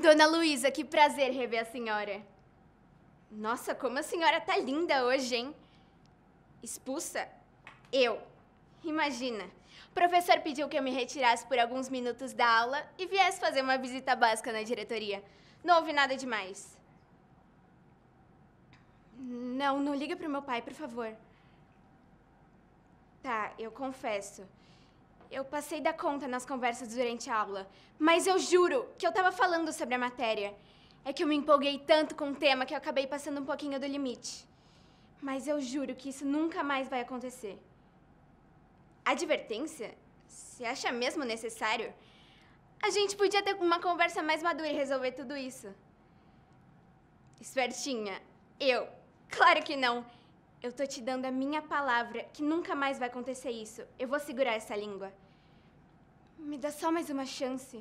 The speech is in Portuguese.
Dona Luísa, que prazer rever a senhora. Nossa, como a senhora tá linda hoje, hein? Expulsa? Eu. Imagina. O professor pediu que eu me retirasse por alguns minutos da aula e viesse fazer uma visita básica na diretoria. Não houve nada demais. Não, não liga pro meu pai, por favor. Tá, eu confesso. Eu passei da conta nas conversas durante a aula, mas eu juro que eu tava falando sobre a matéria. É que eu me empolguei tanto com o tema que eu acabei passando um pouquinho do limite. Mas eu juro que isso nunca mais vai acontecer. Advertência? Se acha mesmo necessário? A gente podia ter uma conversa mais madura e resolver tudo isso. Espertinha? Eu? Claro que não! Eu tô te dando a minha palavra que nunca mais vai acontecer isso. Eu vou segurar essa língua. Me dá só mais uma chance.